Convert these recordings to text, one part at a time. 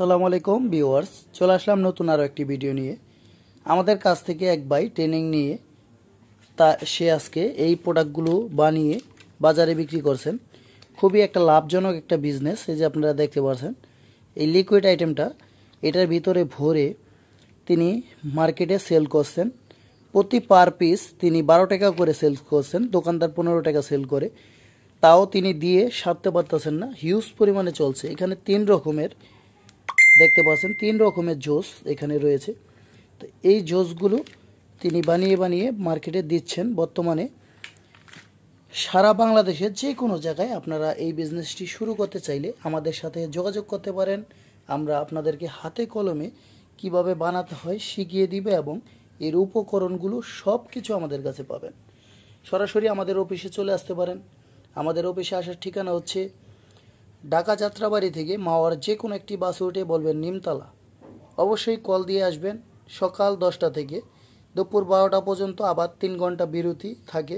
সালাম আলাইকুম ভিউয়ার্স চলে আসলাম নতুন আরও একটি ভিডিও নিয়ে আমাদের কাছ থেকে এক ভাই ট্রেনিং নিয়ে তা সে আজকে এই প্রোডাক্টগুলো বানিয়ে বাজারে বিক্রি করছেন খুবই একটা লাভজনক একটা বিজনেস এই যে আপনারা দেখতে পাচ্ছেন এই লিকুইড আইটেমটা এটার ভিতরে ভরে তিনি মার্কেটে সেল করছেন প্রতি পার পিস তিনি বারো টাকা করে সেল করছেন দোকানদার পনেরো টাকা সেল করে তাও তিনি দিয়ে সারতে পারতেছেন না হিউজ পরিমাণে চলছে এখানে তিন রকমের দেখতে পাচ্ছেন তিন রকমের জোস এখানে রয়েছে তো এই জোসগুলো তিনি বানিয়ে বানিয়ে মার্কেটে দিচ্ছেন বর্তমানে সারা বাংলাদেশের যে কোনো জায়গায় আপনারা এই বিজনেসটি শুরু করতে চাইলে আমাদের সাথে যোগাযোগ করতে পারেন আমরা আপনাদেরকে হাতে কলমে কিভাবে বানাতে হয় শিখিয়ে দিবে এবং এর উপকরণগুলো সব কিছু আমাদের কাছে পাবেন সরাসরি আমাদের অফিসে চলে আসতে পারেন আমাদের অফিসে আসার ঠিকানা হচ্ছে ঢাকা যাত্রাবাড়ি থেকে মাওয়ার যে কোনো একটি বাসে উঠে বলবেন নিমতলা অবশ্যই কল দিয়ে আসবেন সকাল দশটা থেকে দুপুর বারোটা পর্যন্ত আবার তিন ঘন্টা বিরতি থাকে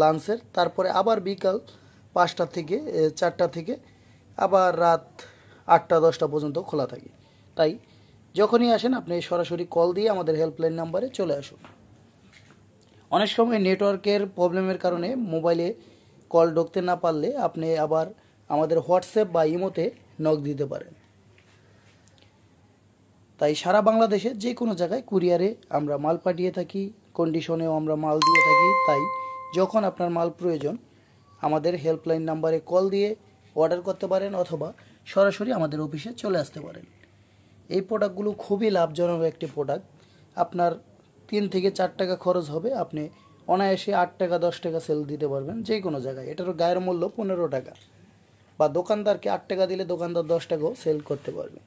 লাঞ্চের তারপরে আবার বিকাল পাঁচটা থেকে চারটা থেকে আবার রাত আটটা দশটা পর্যন্ত খোলা থাকে তাই যখনই আসেন আপনি সরাসরি কল দিয়ে আমাদের হেল্পলাইন নাম্বারে চলে আসুন অনেক সময় নেটওয়ার্কের প্রবলেমের কারণে মোবাইলে কল ঢুকতে না পারলে আপনি আবার আমাদের হোয়াটসঅ্যাপ বা ইমোতে নক দিতে পারেন তাই সারা বাংলাদেশে যে কোনো জায়গায় কুরিয়ারে আমরা মাল পাঠিয়ে থাকি কন্ডিশনেও আমরা মাল দিয়ে থাকি তাই যখন আপনার মাল প্রয়োজন আমাদের হেল্পলাইন নাম্বারে কল দিয়ে অর্ডার করতে পারেন অথবা সরাসরি আমাদের অফিসে চলে আসতে পারেন এই প্রোডাক্টগুলো খুবই লাভজনক একটি প্রোডাক্ট আপনার তিন থেকে চার টাকা খরচ হবে আপনি অনায়াসে আট টাকা দশ টাকা সেল দিতে পারবেন যে কোনো জায়গায় এটার গায়ের মূল্য পনেরো টাকা বা দোকানদারকে আট টাকা দিলে দোকানদার দশ টাকাও সেল করতে পারবে